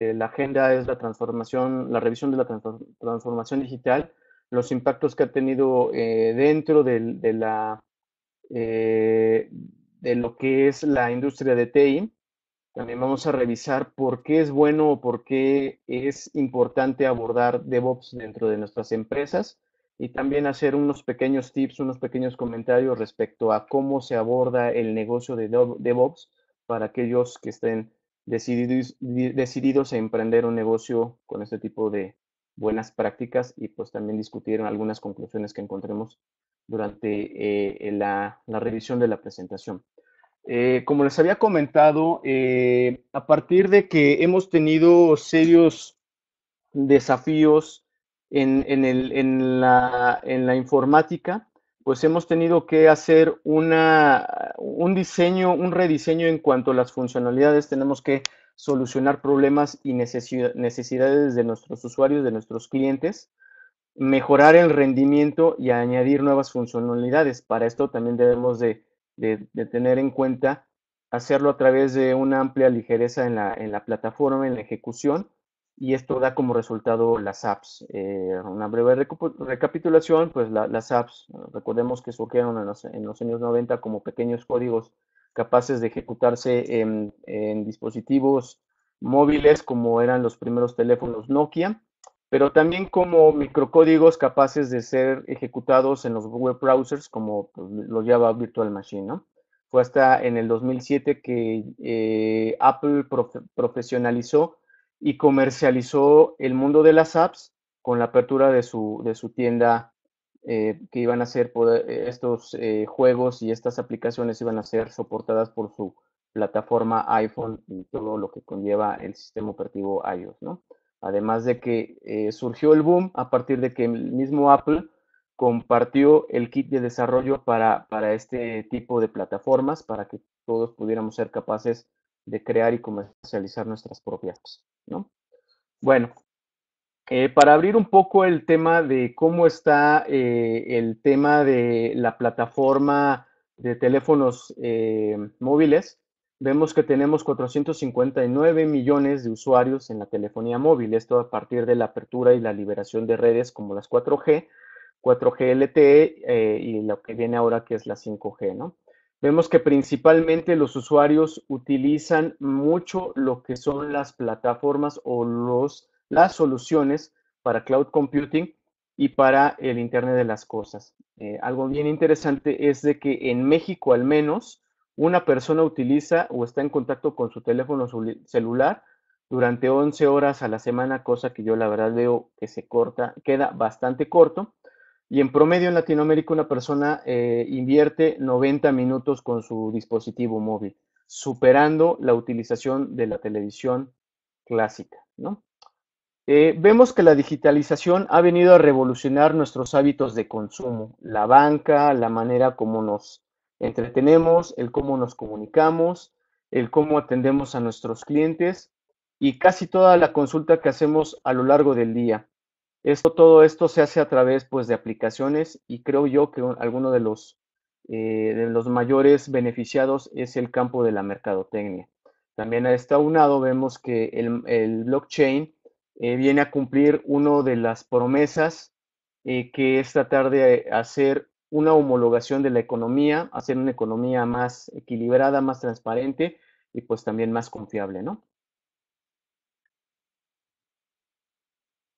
Eh, la agenda es la transformación, la revisión de la transformación digital, los impactos que ha tenido eh, dentro de, eh, de lo que es la industria de TI. También vamos a revisar por qué es bueno o por qué es importante abordar DevOps dentro de nuestras empresas y también hacer unos pequeños tips, unos pequeños comentarios respecto a cómo se aborda el negocio de DevOps para aquellos que estén decididos, decididos a emprender un negocio con este tipo de buenas prácticas y pues también discutieron algunas conclusiones que encontremos durante eh, la, revisión de la presentación. Eh, como les había comentado, eh, a partir de que hemos tenido serios desafíos en la informática, pues hemos tenido que hacer un diseño, un rediseño en cuanto a las funcionalidades. Tenemos que solucionar problemas y necesidades de nuestros usuarios, de nuestros clientes, mejorar el rendimiento y añadir nuevas funcionalidades. Para esto también debemos de, tener en cuenta hacerlo a través de una amplia ligereza en la, en la plataforma, en la ejecución, y esto da como resultado las apps. Eh, una breve recapitulación, pues las apps, recordemos que surgieron en los, en los, años 90 como pequeños códigos capaces de ejecutarse en, dispositivos móviles como eran los primeros teléfonos Nokia, pero también como microcódigos capaces de ser ejecutados en los web browsers como pues, lo lleva Virtual Machine, Fue hasta en el 2007 que eh, Apple profesionalizó y comercializó el mundo de las apps con la apertura de su, de su tienda eh, que iban a ser eh, estos eh, juegos y estas aplicaciones iban a ser soportadas por su plataforma iPhone y todo lo que conlleva el sistema operativo iOS, Además de que surgió el boom a partir de que el mismo Apple compartió el kit de desarrollo para, para este tipo de plataformas, para que todos pudiéramos ser capaces de crear y comercializar nuestras propias, ¿no? Bueno, eh, para abrir un poco el tema de cómo está eh, el tema de la plataforma de teléfonos eh, móviles, vemos que tenemos 459 millones de usuarios en la telefonía móvil, esto a partir de la apertura y la liberación de redes como las 4G, 4G LTE y lo que viene ahora que es la 5G, ¿no? vemos que principalmente los usuarios utilizan mucho lo que son las plataformas o los, las soluciones para cloud computing y para el Internet de las Cosas. Eh, algo bien interesante es de que en México al menos una persona utiliza o está en contacto con su teléfono celular durante 11 horas a la semana, cosa que yo la verdad veo que se corta, queda bastante corto. Y en promedio en Latinoamérica una persona eh, invierte 90 minutos con su dispositivo móvil, superando la utilización de la televisión clásica. ¿no? Eh, vemos que la digitalización ha venido a revolucionar nuestros hábitos de consumo, la banca, la manera como nos entretenemos, el cómo nos comunicamos, el cómo atendemos a nuestros clientes y casi toda la consulta que hacemos a lo largo del día. Esto, todo esto se hace a través pues, de aplicaciones y creo yo que alguno de los, eh, de los mayores beneficiados es el campo de la mercadotecnia. También a este lado vemos que el, blockchain eh, viene a cumplir una de las promesas eh, que es tratar de hacer una homologación de la economía, hacer una economía más equilibrada, más transparente y pues también más confiable, ¿no?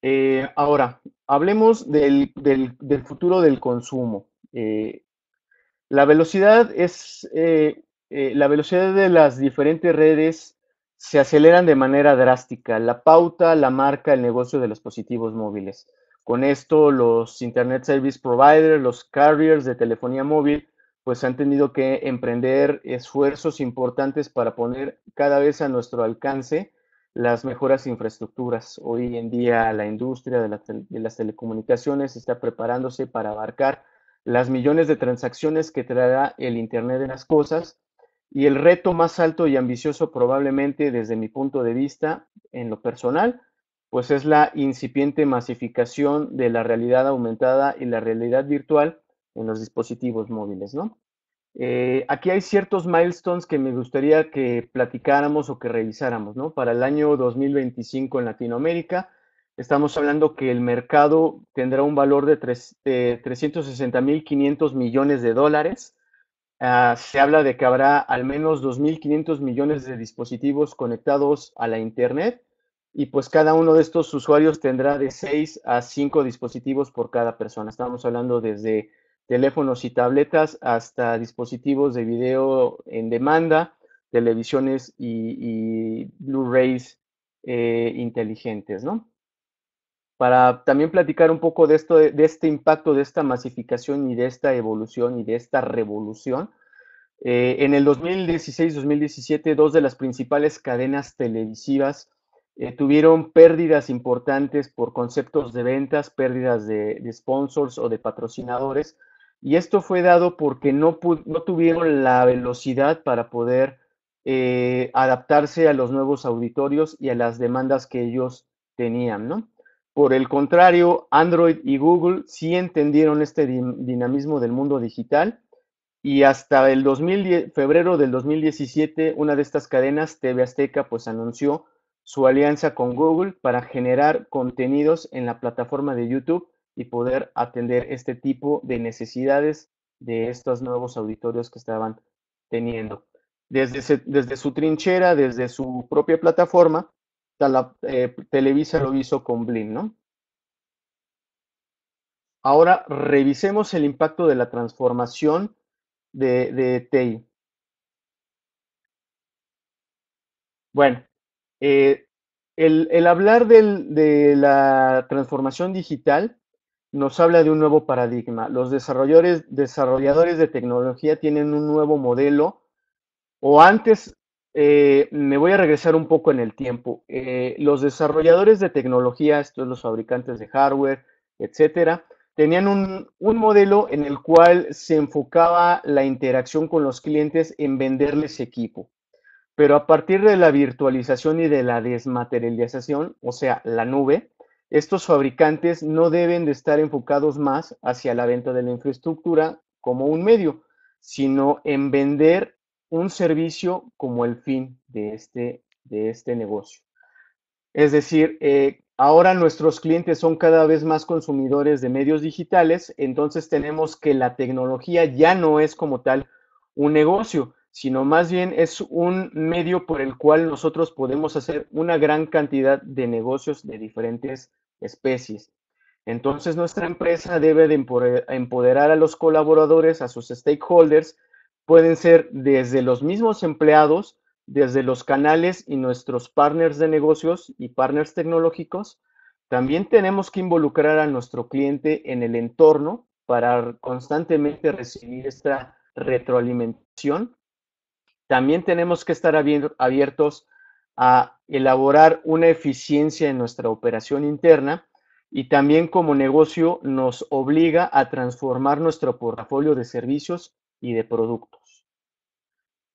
Eh, ahora, hablemos del, futuro del consumo. Eh, la velocidad es eh, la velocidad de las diferentes redes se aceleran de manera drástica. La pauta, la marca, el negocio de los positivos móviles. Con esto, los Internet Service Providers, los carriers de telefonía móvil, pues han tenido que emprender esfuerzos importantes para poner cada vez a nuestro alcance las mejoras infraestructuras. Hoy en día la industria de, las telecomunicaciones está preparándose para abarcar las millones de transacciones que traerá el Internet de las Cosas y el reto más alto y ambicioso probablemente desde mi punto de vista en lo personal, pues es la incipiente masificación de la realidad aumentada y la realidad virtual en los dispositivos móviles, ¿no? Eh, aquí hay ciertos milestones que me gustaría que platicáramos o que revisáramos, ¿no? Para el año 2025 en Latinoamérica, estamos hablando que el mercado tendrá un valor de, mil 500 millones de dólares. Ah, se habla de que habrá al menos 2.500 millones de dispositivos conectados a la Internet y pues cada uno de estos usuarios tendrá de 6 a 5 dispositivos por cada persona. Estamos hablando desde teléfonos y tabletas hasta dispositivos de video en demanda, televisiones y, Blu-rays eh, inteligentes, Para también platicar un poco de, esto, de este impacto, de esta masificación y de esta evolución y de esta revolución, eh, en el 2016-2017, dos de las principales cadenas televisivas eh, tuvieron pérdidas importantes por conceptos de ventas, pérdidas de sponsors o de patrocinadores, y esto fue dado porque no, tuvieron la velocidad para poder eh, adaptarse a los nuevos auditorios y a las demandas que ellos tenían, ¿no? Por el contrario, Android y Google sí entendieron este dinamismo del mundo digital y hasta el febrero del 2017, una de estas cadenas, TV Azteca, pues anunció su alianza con Google para generar contenidos en la plataforma de YouTube y poder atender este tipo de necesidades de estos nuevos auditorios que estaban teniendo. Desde, desde su trinchera, desde su propia plataforma, la, eh, Televisa lo hizo con Blin, ¿no? Ahora revisemos el impacto de la transformación de, de TI. Bueno, eh, el, hablar de la transformación digital nos habla de un nuevo paradigma. Los desarrolladores, desarrolladores de tecnología tienen un nuevo modelo. O antes, eh, me voy a regresar un poco en el tiempo. Eh, los desarrolladores de tecnología, estos los fabricantes de hardware, etcétera, tenían un, un modelo en el cual se enfocaba la interacción con los clientes en venderles equipo. Pero a partir de la virtualización y de la desmaterialización, o sea, la nube, estos fabricantes no deben de estar enfocados más hacia la venta de la infraestructura como un medio, sino en vender un servicio como el fin de este, este negocio. Es decir, eh, ahora nuestros clientes son cada vez más consumidores de medios digitales, entonces tenemos que la tecnología ya no es como tal un negocio, sino más bien es un medio por el cual nosotros podemos hacer una gran cantidad de negocios de diferentes especies. Entonces nuestra empresa debe de empoderar a los colaboradores, a sus stakeholders, pueden ser desde los mismos empleados, desde los canales y nuestros partners de negocios y partners tecnológicos. También tenemos que involucrar a nuestro cliente en el entorno para constantemente recibir esta retroalimentación también tenemos que estar abiertos a elaborar una eficiencia en nuestra operación interna y también como negocio nos obliga a transformar nuestro portafolio de servicios y de productos.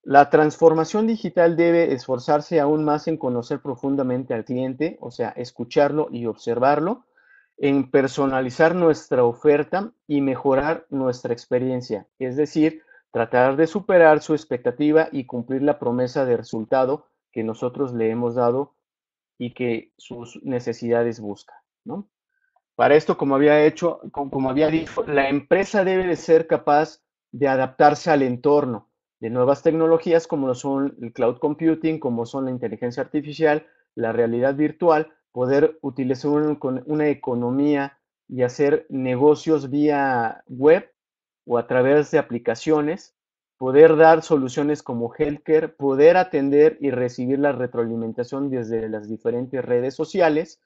La transformación digital debe esforzarse aún más en conocer profundamente al cliente, o sea, escucharlo y observarlo, en personalizar nuestra oferta y mejorar nuestra experiencia, es decir, tratar de superar su expectativa y cumplir la promesa de resultado que nosotros le hemos dado y que sus necesidades buscan. Para esto, como había hecho, como había dicho, la empresa debe de ser capaz de adaptarse al entorno de nuevas tecnologías como son el cloud computing, como son la inteligencia artificial, la realidad virtual, poder utilizar una economía y hacer negocios vía web o a través de aplicaciones, poder dar soluciones como healthcare, poder atender y recibir la retroalimentación desde las diferentes redes sociales,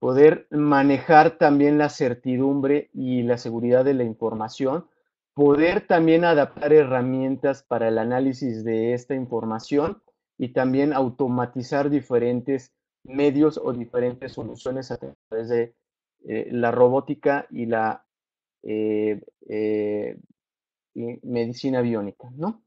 poder manejar también la certidumbre y la seguridad de la información, poder también adaptar herramientas para el análisis de esta información y también automatizar diferentes medios o diferentes soluciones a través de eh, la robótica y la eh, eh, medicina biónica, ¿no?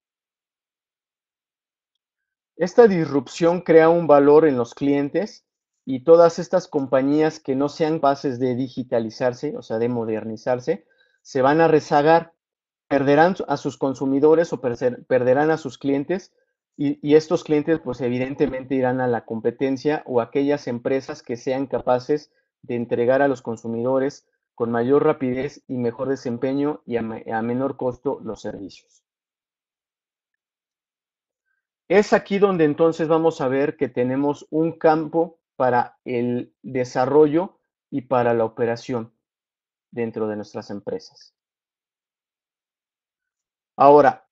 Esta disrupción crea un valor en los clientes y todas estas compañías que no sean capaces de digitalizarse, o sea, de modernizarse, se van a rezagar, perderán a sus consumidores o perderán a sus clientes y, y, estos clientes pues evidentemente irán a la competencia o a aquellas empresas que sean capaces de entregar a los consumidores con mayor rapidez y mejor desempeño y a, menor costo los servicios. Es aquí donde entonces vamos a ver que tenemos un campo para el desarrollo y para la operación dentro de nuestras empresas. Ahora,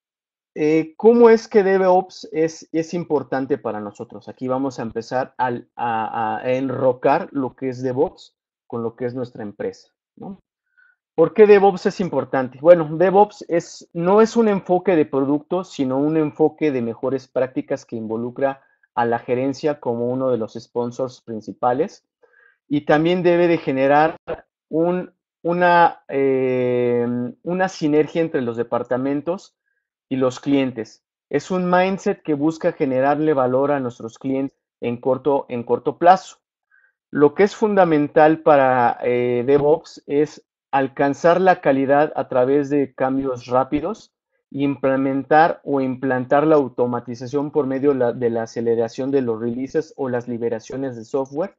eh, ¿cómo es que DevOps es, es, importante para nosotros? Aquí vamos a empezar a enrocar lo que es DevOps con lo que es nuestra empresa. ¿Por qué DevOps es importante? Bueno, DevOps es, no es un enfoque de producto, sino un enfoque de mejores prácticas que involucra a la gerencia como uno de los sponsors principales y también debe de generar una, eh, una sinergia entre los departamentos y los clientes. Es un mindset que busca generarle valor a nuestros clientes en corto, en corto plazo. Lo que es fundamental para eh, DevOps es alcanzar la calidad a través de cambios rápidos implementar o implantar la automatización por medio de la aceleración de los releases o las liberaciones de software,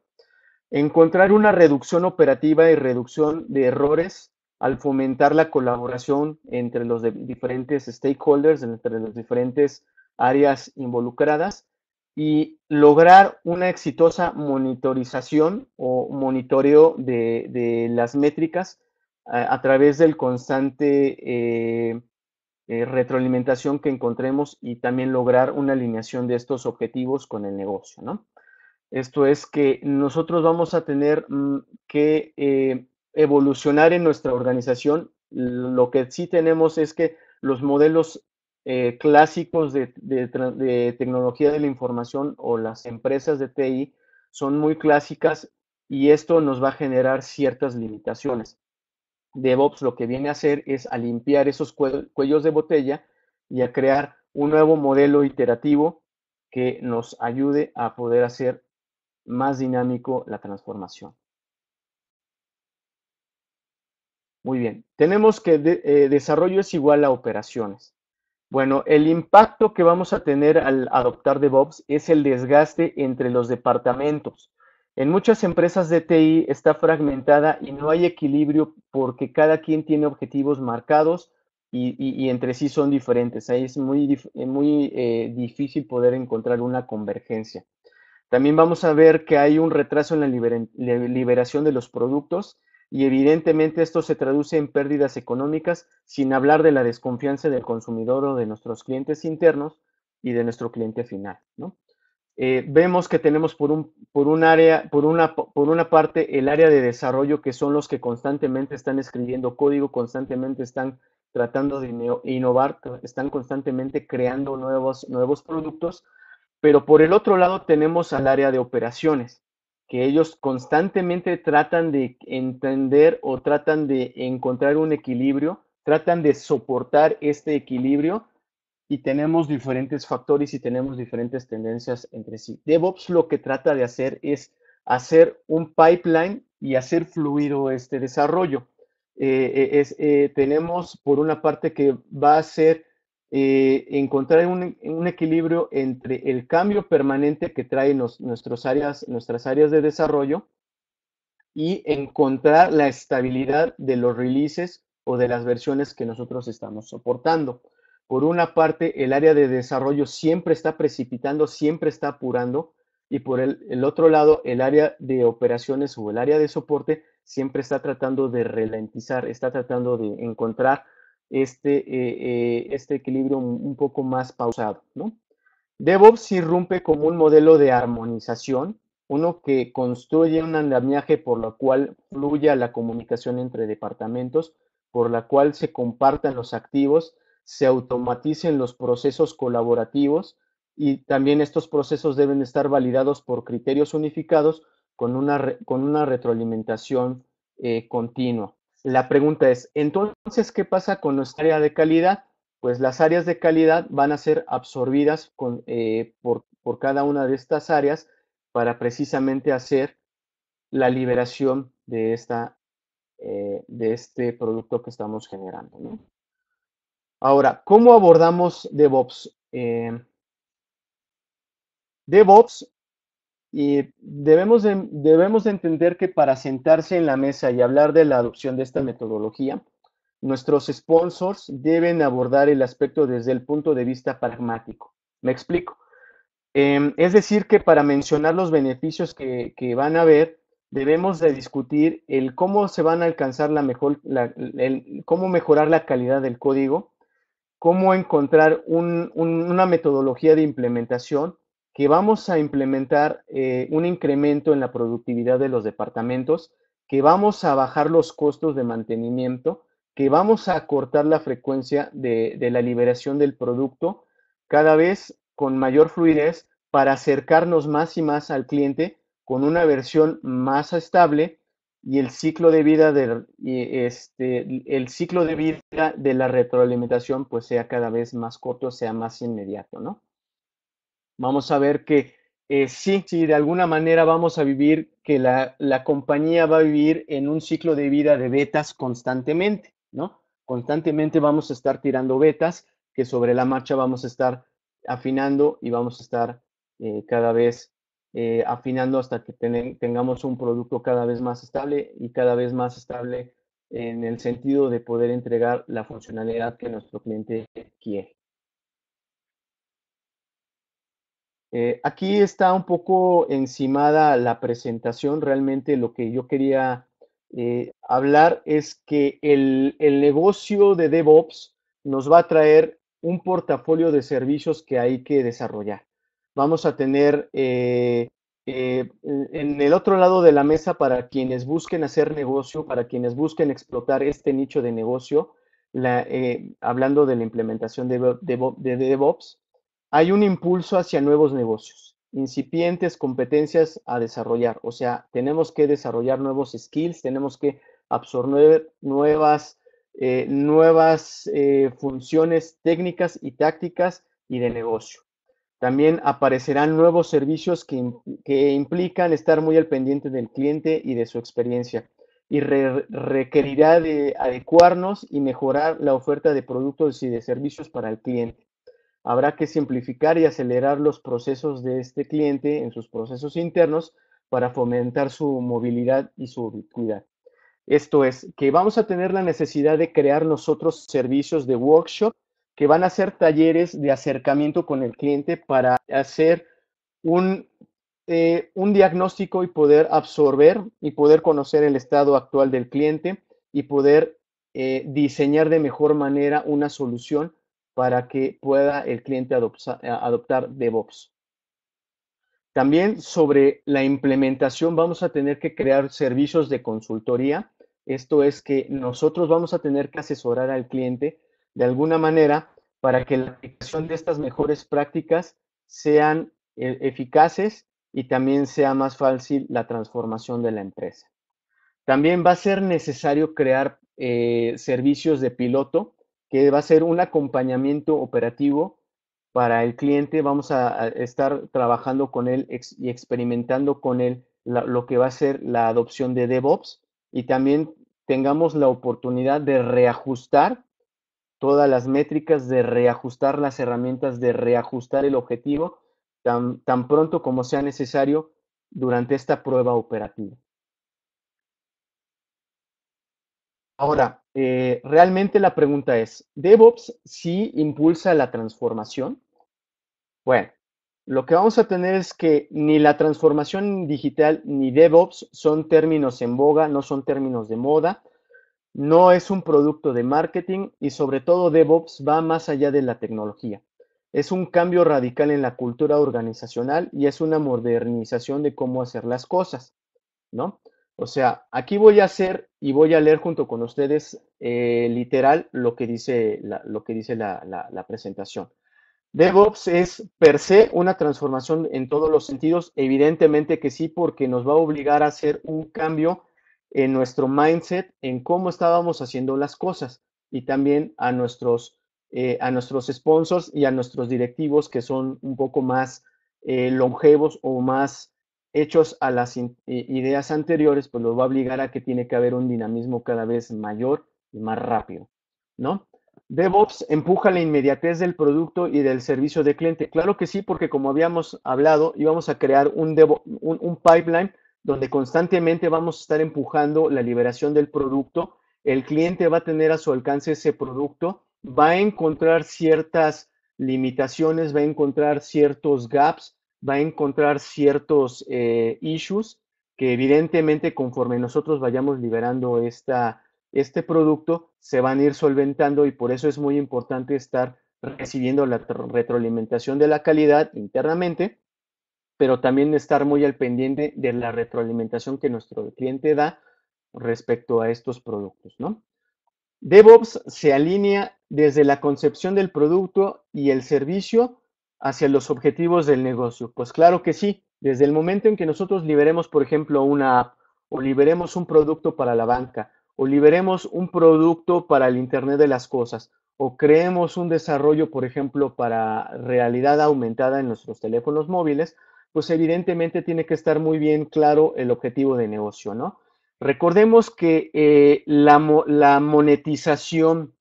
encontrar una reducción operativa y reducción de errores al fomentar la colaboración entre los diferentes stakeholders, entre las diferentes áreas involucradas, y lograr una exitosa monitorización o monitoreo de, las métricas a, través del constante eh, eh, retroalimentación que encontremos y también lograr una alineación de estos objetivos con el negocio. Esto es que nosotros vamos a tener mm, que eh, evolucionar en nuestra organización. Lo que sí tenemos es que los modelos eh, clásicos de, tecnología de la información o las empresas de TI son muy clásicas y esto nos va a generar ciertas limitaciones. DevOps lo que viene a hacer es a limpiar esos cuellos de botella y a crear un nuevo modelo iterativo que nos ayude a poder hacer más dinámico la transformación. Muy bien, tenemos que eh, desarrollo es igual a operaciones. Bueno, el impacto que vamos a tener al adoptar DevOps es el desgaste entre los departamentos. En muchas empresas de TI está fragmentada y no hay equilibrio porque cada quien tiene objetivos marcados y, entre sí son diferentes. Ahí es muy, muy eh, difícil poder encontrar una convergencia. También vamos a ver que hay un retraso en la liberación de los productos y evidentemente esto se traduce en pérdidas económicas, sin hablar de la desconfianza del consumidor o de nuestros clientes internos y de nuestro cliente final. Eh, vemos que tenemos por un, por un área, por una, por una parte el área de desarrollo, que son los que constantemente están escribiendo código, constantemente están tratando de innovar, están constantemente creando nuevos, nuevos productos, pero por el otro lado tenemos al área de operaciones, que ellos constantemente tratan de entender o tratan de encontrar un equilibrio, tratan de soportar este equilibrio y tenemos diferentes factores y tenemos diferentes tendencias entre sí. DevOps lo que trata de hacer es hacer un pipeline y hacer fluido este desarrollo. Eh, eh, eh, tenemos por una parte que va a ser eh, encontrar un, equilibrio entre el cambio permanente que traen áreas, nuestras áreas de desarrollo y encontrar la estabilidad de los releases o de las versiones que nosotros estamos soportando. Por una parte, el área de desarrollo siempre está precipitando, siempre está apurando, y por el otro lado, el área de operaciones o el área de soporte siempre está tratando de ralentizar, está tratando de encontrar este, eh, eh, este equilibrio un poco más pausado. ¿no? DevOps irrumpe como un modelo de armonización, uno que construye un andamiaje por lo cual fluya la comunicación entre departamentos, por la cual se compartan los activos, se automaticen los procesos colaborativos y también estos procesos deben estar validados por criterios unificados con una, con una retroalimentación eh, continua. La pregunta es, entonces, ¿qué pasa con nuestra área de calidad? Pues las áreas de calidad van a ser absorbidas eh, por, cada una de estas áreas para precisamente hacer la liberación de, eh, este producto que estamos generando. Ahora, ¿cómo abordamos DevOps? Eh, DevOps y debemos, debemos entender que para sentarse en la mesa y hablar de la adopción de esta metodología, nuestros sponsors deben abordar el aspecto desde el punto de vista pragmático. Me explico. Em, es decir, que para mencionar los beneficios que, van a haber, debemos de discutir el cómo se van a alcanzar la mejor, cómo mejorar la calidad del código, cómo encontrar una metodología de implementación que vamos a implementar eh, un incremento en la productividad de los departamentos, que vamos a bajar los costos de mantenimiento, que vamos a acortar la frecuencia de, la liberación del producto cada vez con mayor fluidez para acercarnos más y más al cliente con una versión más estable y el ciclo de vida de, este, ciclo de de la retroalimentación pues sea cada vez más corto, sea más inmediato, ¿no? vamos a ver que eh, sí, sí, de alguna manera vamos a vivir que la, compañía va a vivir en un ciclo de vida de betas constantemente, ¿no? Constantemente vamos a estar tirando betas que sobre la marcha vamos a estar afinando y vamos a estar eh, cada vez eh, afinando hasta que tengamos un producto cada vez más estable y cada vez más estable en el sentido de poder entregar la funcionalidad que nuestro cliente quiere. Eh, aquí está un poco encimada la presentación. Realmente lo que yo quería eh, hablar es que el, negocio de DevOps nos va a traer un portafolio de servicios que hay que desarrollar. Vamos a tener eh, en el otro lado de la mesa para quienes busquen hacer negocio, para quienes busquen explotar este nicho de negocio, hablando de la implementación de DevOps, hay un impulso hacia nuevos negocios, incipientes competencias a desarrollar. O sea, tenemos que desarrollar nuevos skills, tenemos que absorber nuevas, eh, nuevas eh, funciones técnicas y tácticas y de negocio. También aparecerán nuevos servicios que, implican estar muy al pendiente del cliente y de su experiencia y requerirá de adecuarnos y mejorar la oferta de productos y de servicios para el cliente. Habrá que simplificar y acelerar los procesos de este cliente en sus procesos internos para fomentar su movilidad y su ubicuidad. Esto es, que vamos a tener la necesidad de crear nosotros servicios de workshop que van a ser talleres de acercamiento con el cliente para hacer un, eh, un diagnóstico y poder absorber y poder conocer el estado actual del cliente y poder eh, diseñar de mejor manera una solución para que pueda el cliente eh, adoptar DevOps. También sobre la implementación vamos a tener que crear servicios de consultoría. Esto es que nosotros vamos a tener que asesorar al cliente de alguna manera para que la aplicación de estas mejores prácticas sean eh, eficaces y también sea más fácil la transformación de la empresa. También va a ser necesario crear eh, servicios de piloto que va a ser un acompañamiento operativo para el cliente. Vamos a, estar trabajando con él y experimentando con él lo que va a ser la adopción de DevOps y también tengamos la oportunidad de reajustar todas las métricas, de reajustar las herramientas, de reajustar el objetivo tan, tan pronto como sea necesario durante esta prueba operativa. Ahora, eh, realmente la pregunta es, ¿DevOps sí impulsa la transformación? Bueno, lo que vamos a tener es que ni la transformación digital ni DevOps son términos en boga, no son términos de moda, no es un producto de marketing y sobre todo DevOps va más allá de la tecnología. Es un cambio radical en la cultura organizacional y es una modernización de cómo hacer las cosas, ¿no? O sea, aquí voy a hacer y voy a leer junto con ustedes eh, literal lo que dice, la, lo que dice la, presentación. DevOps es per se una transformación en todos los sentidos, evidentemente que sí, porque nos va a obligar a hacer un cambio en nuestro mindset, en cómo estábamos haciendo las cosas y también a nuestros, eh, a nuestros sponsors y a nuestros directivos que son un poco más eh, longevos o más hechos a las ideas anteriores, pues lo va a obligar a que tiene que haber un dinamismo cada vez mayor y más rápido, ¿no? DevOps empuja la inmediatez del producto y del servicio de cliente. Claro que sí, porque como habíamos hablado, íbamos a crear un, un pipeline donde constantemente vamos a estar empujando la liberación del producto. El cliente va a tener a su alcance ese producto, va a encontrar ciertas limitaciones, va a encontrar ciertos gaps, va a encontrar ciertos eh, issues que evidentemente conforme nosotros vayamos liberando esta, este producto, se van a ir solventando y por eso es muy importante estar recibiendo la retroalimentación de la calidad internamente, pero también estar muy al pendiente de la retroalimentación que nuestro cliente da respecto a estos productos, ¿no? DevOps se alinea desde la concepción del producto y el servicio hacia los objetivos del negocio? Pues claro que sí. Desde el momento en que nosotros liberemos, por ejemplo, una app o liberemos un producto para la banca o liberemos un producto para el Internet de las Cosas o creemos un desarrollo, por ejemplo, para realidad aumentada en nuestros teléfonos móviles, pues evidentemente tiene que estar muy bien claro el objetivo de negocio, ¿no? Recordemos que eh, la monetización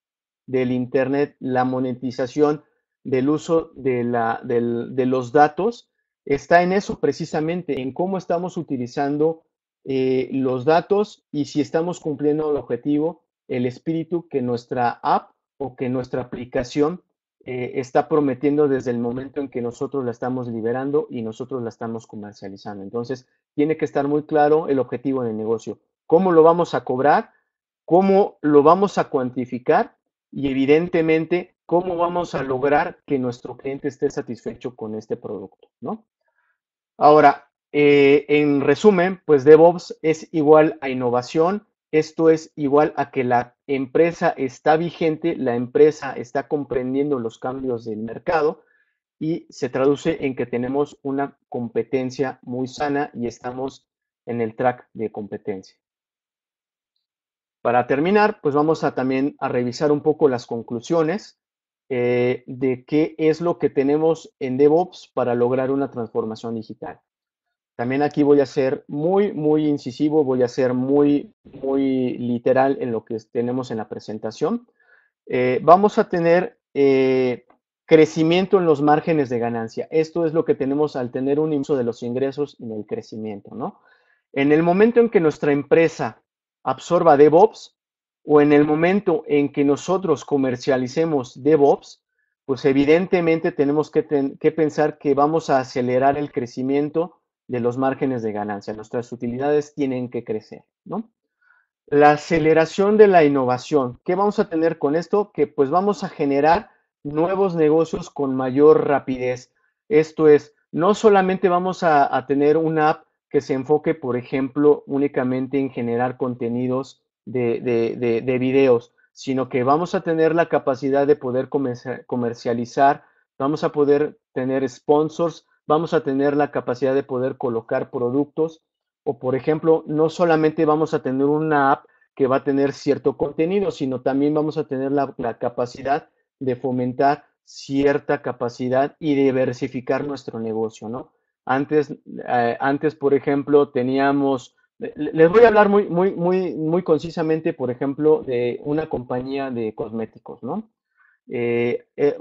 del Internet, la monetización del uso de, la, de los datos está en eso precisamente, en cómo estamos utilizando eh, los datos y si estamos cumpliendo el objetivo, el espíritu que nuestra app o que nuestra aplicación eh, está prometiendo desde el momento en que nosotros la estamos liberando y nosotros la estamos comercializando. Entonces, tiene que estar muy claro el objetivo del negocio, cómo lo vamos a cobrar, cómo lo vamos a cuantificar y evidentemente ¿Cómo vamos a lograr que nuestro cliente esté satisfecho con este producto? Ahora, eh, en resumen, pues DevOps es igual a innovación. Esto es igual a que la empresa está vigente, la empresa está comprendiendo los cambios del mercado y se traduce en que tenemos una competencia muy sana y estamos en el track de competencia. Para terminar, pues vamos a también a revisar un poco las conclusiones. Eh, de qué es lo que tenemos en DevOps para lograr una transformación digital. También aquí voy a ser muy, muy incisivo, voy a ser muy, muy literal en lo que tenemos en la presentación. Eh, vamos a tener eh, crecimiento en los márgenes de ganancia. Esto es lo que tenemos al tener un impulso de los ingresos en el crecimiento, ¿no? En el momento en que nuestra empresa absorba DevOps, o en el momento en que nosotros comercialicemos DevOps, pues evidentemente tenemos que, pensar que vamos a acelerar el crecimiento de los márgenes de ganancia. Nuestras utilidades tienen que crecer, ¿no? La aceleración de la innovación. ¿Qué vamos a tener con esto? Que pues vamos a generar nuevos negocios con mayor rapidez. Esto es, no solamente vamos a, a tener una app que se enfoque, por ejemplo, únicamente en generar contenidos de, de, videos, sino que vamos a tener la capacidad de poder comercializar, vamos a poder tener sponsors, vamos a tener la capacidad de poder colocar productos o, por ejemplo, no solamente vamos a tener una app que va a tener cierto contenido, sino también vamos a tener la, capacidad de fomentar cierta capacidad y diversificar nuestro negocio, ¿no? Antes, eh, antes por ejemplo, teníamos les voy a hablar muy, muy, muy, muy concisamente, por ejemplo, de una compañía de cosméticos, ¿no? Eh, eh,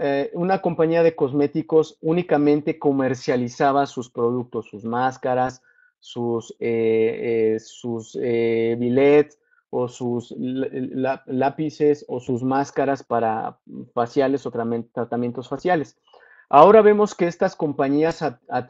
eh, una compañía de cosméticos únicamente comercializaba sus productos, sus máscaras, sus, eh, sus billets o sus lápices o sus máscaras para faciales o tratamientos faciales. Ahora vemos que estas compañías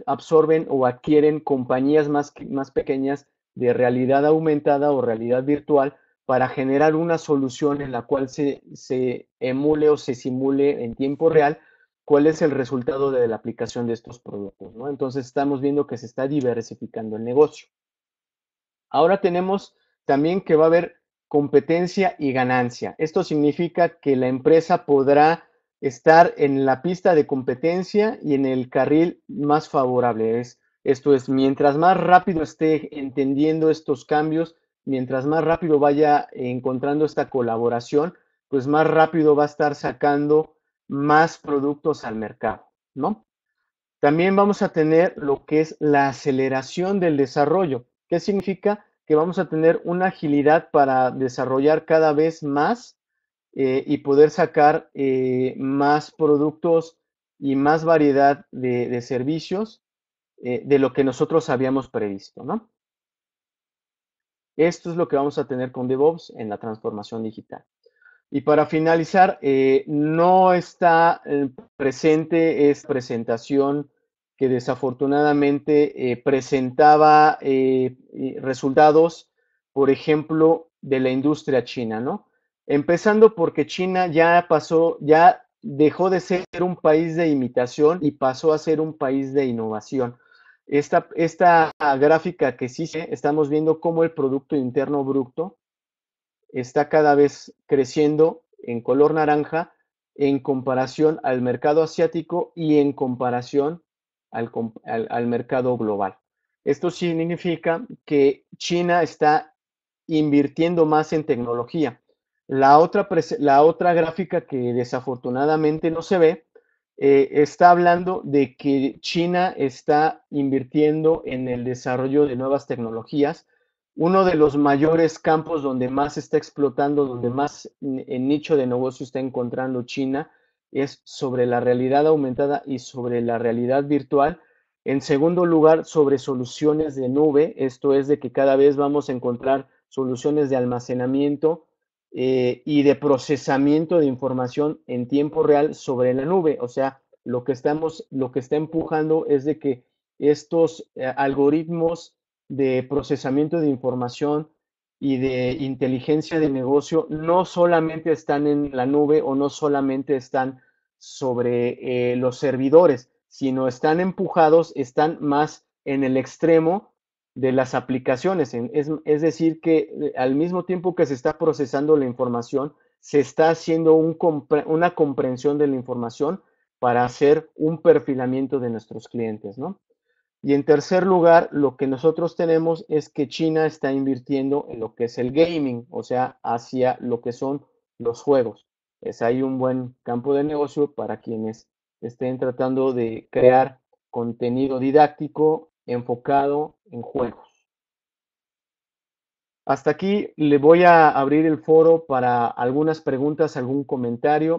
absorben o adquieren compañías más, más pequeñas de realidad aumentada o realidad virtual para generar una solución en la cual se, emule o se simule en tiempo real cuál es el resultado de la aplicación de estos productos. Entonces estamos viendo que se está diversificando el negocio. Ahora tenemos también que va a haber competencia y ganancia. Esto significa que la empresa podrá estar en la pista de competencia y en el carril más favorable. Es, esto es, mientras más rápido esté entendiendo estos cambios, mientras más rápido vaya encontrando esta colaboración, pues más rápido va a estar sacando más productos al mercado, ¿no? También vamos a tener lo que es la aceleración del desarrollo. ¿Qué significa? Que vamos a tener una agilidad para desarrollar cada vez más eh, y poder sacar eh, más productos y más variedad de, servicios eh, de lo que nosotros habíamos previsto, ¿no? Esto es lo que vamos a tener con DevOps en la transformación digital. Y para finalizar, no está presente esta presentación que desafortunadamente presentaba resultados, por ejemplo, de la industria china, ¿no? Empezando porque China ya pasó, ya dejó de ser un país de imitación y pasó a ser un país de innovación. Esta, esta gráfica que sí estamos viendo cómo el Producto Interno Bruto está cada vez creciendo en color naranja en comparación al mercado asiático y en comparación al mercado global. Esto significa que China está invirtiendo más en tecnología. La otra, gráfica que desafortunadamente no se ve eh, está hablando de que China está invirtiendo en el desarrollo de nuevas tecnologías. Uno de los mayores campos donde más está explotando, donde más nicho de negocio está encontrando China, es sobre la realidad aumentada y sobre la realidad virtual. En segundo lugar, sobre soluciones de nube, esto es de que cada vez vamos a encontrar soluciones de almacenamiento eh, y de procesamiento de información en tiempo real sobre la nube. O sea, lo que estamos, lo que está empujando es de que estos eh, algoritmos de procesamiento de información y de inteligencia de negocio no solamente están en la nube o no solamente están sobre eh, los servidores, sino están empujados, están más en el extremo de las aplicaciones. Es, decir, que eh, al mismo tiempo que se está procesando la información, se está haciendo una comprensión de la información para hacer un perfilamiento de nuestros clientes, ¿no? Y en tercer lugar, lo que nosotros tenemos es que China está invirtiendo en lo que es el gaming, o sea, hacia lo que son los juegos. Es ahí un buen campo de negocio para quienes estén tratando de crear contenido didáctico enfocado en juegos. Hasta aquí le voy a abrir el foro para algunas preguntas, algún comentario.